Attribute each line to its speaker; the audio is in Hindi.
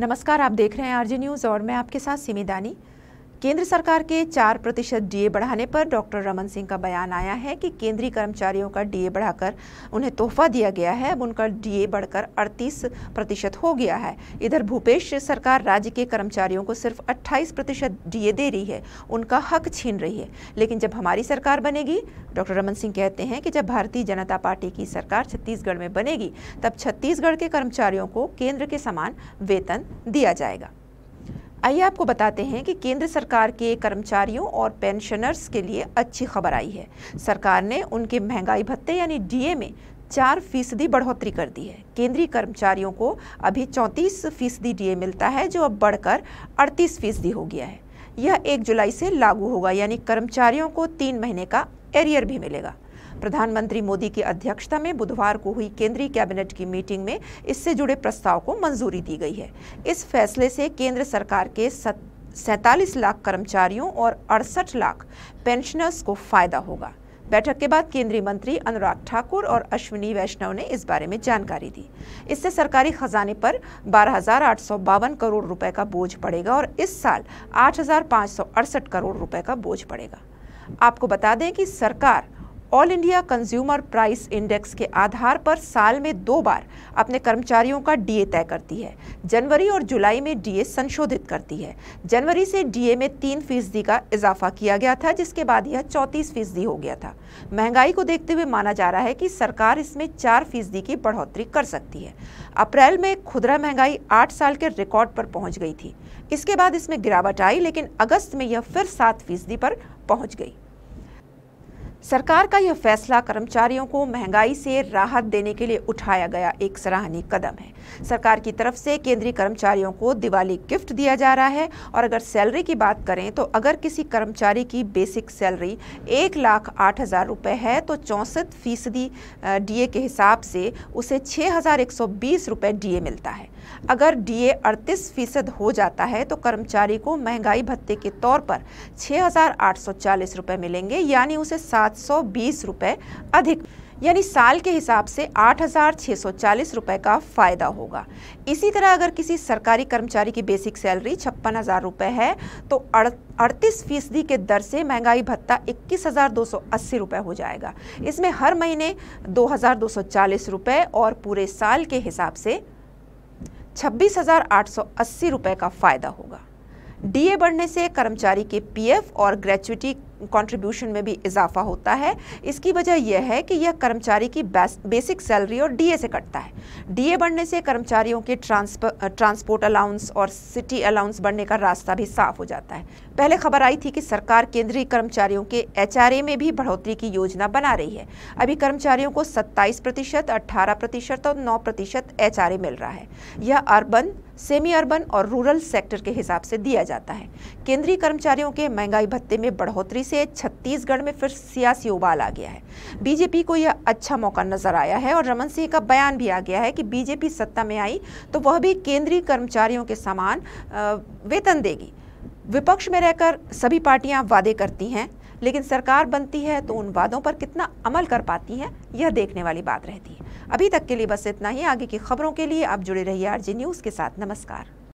Speaker 1: नमस्कार आप देख रहे हैं आरजी न्यूज़ और मैं आपके साथ सिमी दानी केंद्र सरकार के चार प्रतिशत डीए बढ़ाने पर डॉक्टर रमन सिंह का बयान आया है कि केंद्रीय कर्मचारियों का डीए बढ़ाकर उन्हें तोहफा दिया गया है अब उनका डीए बढ़कर 38 प्रतिशत हो गया है इधर भूपेश सरकार राज्य के कर्मचारियों को सिर्फ 28 प्रतिशत डीए दे रही है उनका हक छीन रही है लेकिन जब हमारी सरकार बनेगी डॉक्टर रमन सिंह कहते हैं कि जब भारतीय जनता पार्टी की सरकार छत्तीसगढ़ में बनेगी तब छत्तीसगढ़ के कर्मचारियों को केंद्र के समान वेतन दिया जाएगा आइए आपको बताते हैं कि केंद्र सरकार के कर्मचारियों और पेंशनर्स के लिए अच्छी खबर आई है सरकार ने उनके महंगाई भत्ते यानी डीए में चार फीसदी बढ़ोतरी कर दी है केंद्रीय कर्मचारियों को अभी चौंतीस फीसदी डी मिलता है जो अब बढ़कर अड़तीस फीसदी हो गया है यह एक जुलाई से लागू होगा यानी कर्मचारियों को तीन महीने का एरियर भी मिलेगा प्रधानमंत्री मोदी की अध्यक्षता में बुधवार को हुई केंद्रीय कैबिनेट की मीटिंग में इससे जुड़े प्रस्ताव को मंजूरी दी गई है इस फैसले से केंद्र सरकार के सैंतालीस लाख कर्मचारियों और अड़सठ लाख पेंशनर्स को फायदा होगा बैठक के बाद केंद्रीय मंत्री अनुराग ठाकुर और अश्विनी वैष्णव ने इस बारे में जानकारी दी इससे सरकारी खजाने पर बारह करोड़ रुपए का बोझ पड़ेगा और इस साल आठ करोड़ रुपए का बोझ पड़ेगा आपको बता दें कि सरकार all India consumer price index के आधार पर साल में दो बार अपने कर्मचारियों का डीए तय करती है जनवरी और जुलाई में डीए संशोधित करती है जनवरी से डीए में तीन फीसदी का इजाफा किया गया था जिसके बाद यह चौंतीस फीसदी हो गया था महंगाई को देखते हुए माना जा रहा है कि सरकार इसमें चार फीसदी की बढ़ोतरी कर सकती है अप्रैल में खुदरा महंगाई आठ साल के रिकॉर्ड पर पहुंच गई थी इसके बाद इसमें गिरावट आई लेकिन अगस्त में यह फिर सात फीसदी पर पहुंच गई सरकार का यह फैसला कर्मचारियों को महंगाई से राहत देने के लिए उठाया गया एक सराहनीय कदम है सरकार की तरफ से केंद्रीय कर्मचारियों को दिवाली गिफ्ट दिया जा रहा है और अगर सैलरी की बात करें तो अगर किसी कर्मचारी की बेसिक सैलरी एक लाख आठ हज़ार रुपये है तो चौंसठ फीसदी डी के हिसाब से उसे छः हज़ार एक सौ बीस रुपये डी मिलता है अगर डीए 38 फीसद हो जाता है तो कर्मचारी को महंगाई भत्ते के तौर पर छः हज़ार मिलेंगे यानी उसे सात सौ अधिक यानी साल के हिसाब से आठ रुपए का फ़ायदा होगा इसी तरह अगर किसी सरकारी कर्मचारी की बेसिक सैलरी छप्पन हज़ार रुपये है तो अड़तीस फीसदी के दर से महंगाई भत्ता इक्कीस हज़ार दो सौ अस्सी रुपये हो जाएगा इसमें हर महीने दो हज़ार दो सौ चालीस रुपये और पूरे साल के हिसाब से छब्बीस हजार आठ सौ अस्सी रुपये का फ़ायदा होगा डीए बढ़ने से कर्मचारी के पीएफ और ग्रेचुटी कंट्रीब्यूशन में भी इजाफा होता है इसकी वजह यह है कि यह कर्मचारी की बेसिक सैलरी और डीए से कटता है डीए बढ़ने से कर्मचारियों के ट्रांसपोर्ट अलाउंस और सिटी अलाउंस बढ़ने का रास्ता भी साफ हो जाता है पहले खबर आई थी कि सरकार केंद्रीय कर्मचारियों के एच में भी बढ़ोतरी की योजना बना रही है अभी कर्मचारियों को सत्ताईस प्रतिशत अट्ठारह प्रतिशत और नौ प्रतिशत एच मिल रहा है यह अर्बन सेमी अर्बन और रूरल सेक्टर के हिसाब से दिया जाता है केंद्रीय कर्मचारियों के महंगाई भत्ते में बढ़ोतरी से छत्तीसगढ़ में फिर सियासी उबाल आ गया है बीजेपी को यह अच्छा मौका नजर आया है और रमन सिंह का बयान भी आ गया है कि बीजेपी सत्ता में आई तो वह भी केंद्रीय कर्मचारियों के समान वेतन देगी विपक्ष में रहकर सभी पार्टियां वादे करती हैं लेकिन सरकार बनती है तो उन वादों पर कितना अमल कर पाती हैं यह देखने वाली बात रहती है अभी तक के लिए बस इतना ही आगे की खबरों के लिए आप जुड़े रहिए आरजे न्यूज़ के साथ नमस्कार